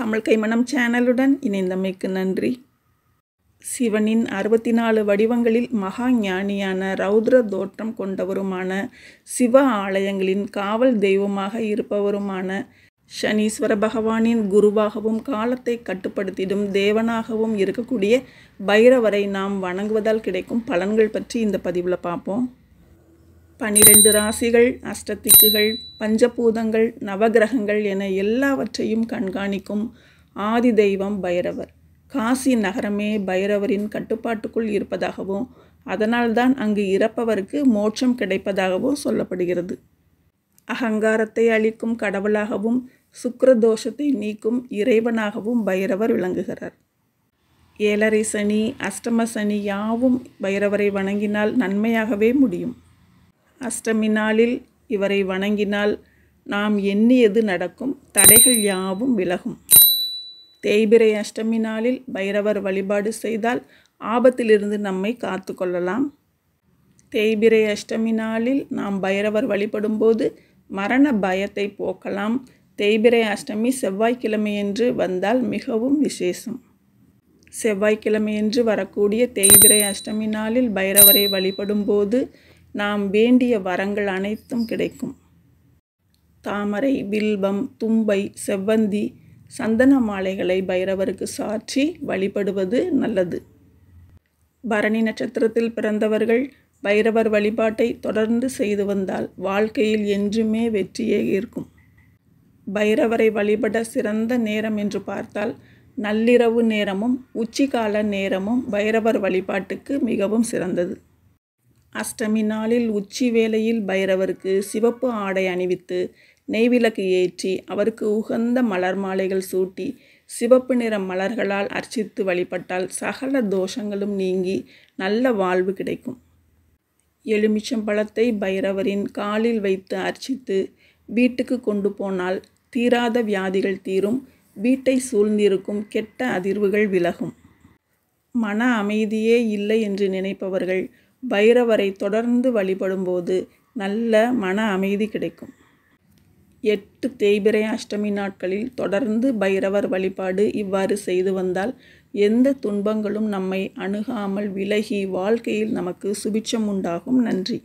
தமிழ் கைமணம் சேனலுடன் இணைந்தமைக்கு நன்றி சிவனின் அறுபத்தி நாலு வடிவங்களில் மகா ஞானியான ரௌத்ர தோற்றம் கொண்டவருமான சிவ ஆலயங்களின் காவல் தெய்வமாக இருப்பவருமான சனீஸ்வர பகவானின் குருவாகவும் காலத்தை கட்டுப்படுத்திடும் தேவனாகவும் இருக்கக்கூடிய பைரவரை நாம் வணங்குவதால் கிடைக்கும் பலன்கள் பற்றி இந்த பதிவில் பார்ப்போம் பனிரெண்டு ராசிகள் அஷ்டத்திக்குகள் பஞ்சபூதங்கள் நவகிரகங்கள் என எல்லாவற்றையும் கண்காணிக்கும் ஆதி தெய்வம் பைரவர் காசி நகரமே பைரவரின் கட்டுப்பாட்டுக்குள் இருப்பதாகவும் அதனால்தான் அங்கு இறப்பவருக்கு மோட்சம் கிடைப்பதாகவும் சொல்லப்படுகிறது அகங்காரத்தை அளிக்கும் கடவுளாகவும் சுக்கரதோஷத்தை நீக்கும் இறைவனாகவும் பைரவர் விளங்குகிறார் ஏழரை சனி அஷ்டம சனி யாவும் பைரவரை வணங்கினால் நன்மையாகவே முடியும் அஷ்டமி நாளில் இவரை வணங்கினால் நாம் எண்ணியது நடக்கும் தடைகள் யாவும் விலகும் தேய்பிரை அஷ்டமி நாளில் பைரவர் வழிபாடு செய்தால் ஆபத்திலிருந்து நம்மை காத்து கொள்ளலாம் தேய்பிரை அஷ்டமி நாளில் நாம் பைரவர் வழிபடும்போது மரண பயத்தை போக்கலாம் தேய்பிரை அஷ்டமி செவ்வாய்க்கிழமையன்று வந்தால் மிகவும் விசேஷம் செவ்வாய்க்கிழமையன்று வரக்கூடிய தேய்பிரை அஷ்டமி நாளில் பைரவரை வழிபடும்போது நாம் வேண்டிய வரங்கள் அனைத்தும் கிடைக்கும் தாமரை வில்வம் தும்பை செவ்வந்தி சந்தன மாலைகளை பைரவருக்கு சாற்றி வழிபடுவது நல்லது பரணி நட்சத்திரத்தில் பிறந்தவர்கள் பைரவர் வழிபாட்டை தொடர்ந்து செய்து வந்தால் வாழ்க்கையில் என்றுமே வெற்றியே இருக்கும் பைரவரை வழிபட சிறந்த நேரம் என்று பார்த்தால் நள்ளிரவு நேரமும் உச்சிகால நேரமும் பைரவர் வழிபாட்டுக்கு மிகவும் சிறந்தது அஷ்டமி நாளில் உச்சி வேளையில் பைரவருக்கு சிவப்பு ஆடை அணிவித்து நெய்விளக்கு ஏற்றி அவருக்கு உகந்த மலர் மாலைகள் சூட்டி சிவப்பு நிற மலர்களால் அர்ச்சித்து வழிபட்டால் சகல தோஷங்களும் நீங்கி நல்ல வாழ்வு கிடைக்கும் எலுமிச்சம்பழத்தை பைரவரின் காலில் வைத்து அர்ச்சித்து வீட்டுக்கு கொண்டு போனால் தீராத வியாதிகள் தீரும் வீட்டை சூழ்ந்திருக்கும் கெட்ட அதிர்வுகள் விலகும் மன அமைதியே இல்லை என்று நினைப்பவர்கள் பைரவரை தொடர்ந்து வழிபடும்போது நல்ல மன அமைதி கிடைக்கும் எட்டு தேய்பிரை அஷ்டமி நாட்களில் தொடர்ந்து பைரவர் வழிபாடு இவ்வாறு செய்து வந்தால் எந்த துன்பங்களும் நம்மை அணுகாமல் விலகி வாழ்க்கையில் நமக்கு சுபிட்சம் உண்டாகும் நன்றி